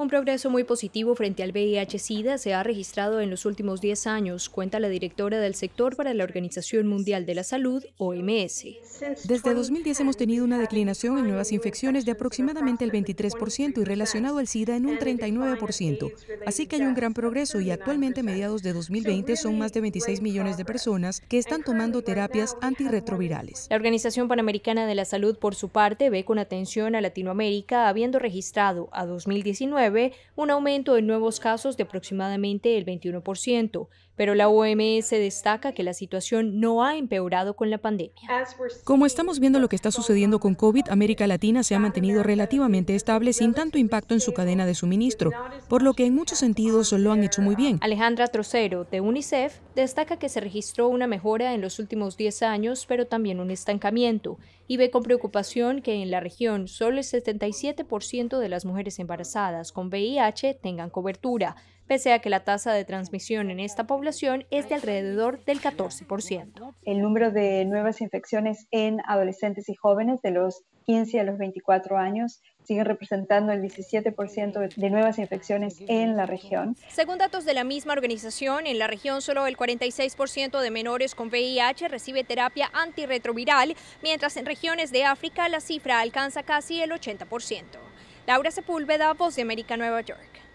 Un progreso muy positivo frente al VIH-Sida se ha registrado en los últimos 10 años, cuenta la directora del sector para la Organización Mundial de la Salud, OMS. Desde 2010 hemos tenido una declinación en nuevas infecciones de aproximadamente el 23% y relacionado al SIDA en un 39%. Así que hay un gran progreso y actualmente a mediados de 2020 son más de 26 millones de personas que están tomando terapias antirretrovirales. La Organización Panamericana de la Salud, por su parte, ve con atención a Latinoamérica, habiendo registrado a 2019 ve un aumento de nuevos casos de aproximadamente el 21%, pero la OMS destaca que la situación no ha empeorado con la pandemia. Como estamos viendo lo que está sucediendo con COVID, América Latina se ha mantenido relativamente estable sin tanto impacto en su cadena de suministro, por lo que en muchos sentidos lo han hecho muy bien. Alejandra Trocero, de UNICEF, destaca que se registró una mejora en los últimos 10 años, pero también un estancamiento, y ve con preocupación que en la región solo el 77% de las mujeres embarazadas con VIH tengan cobertura, pese a que la tasa de transmisión en esta población es de alrededor del 14%. El número de nuevas infecciones en adolescentes y jóvenes de los 15 a los 24 años sigue representando el 17% de nuevas infecciones en la región. Según datos de la misma organización, en la región solo el 46% de menores con VIH recibe terapia antirretroviral, mientras en regiones de África la cifra alcanza casi el 80%. Laura Sepúlveda, Voz de América, Nueva York.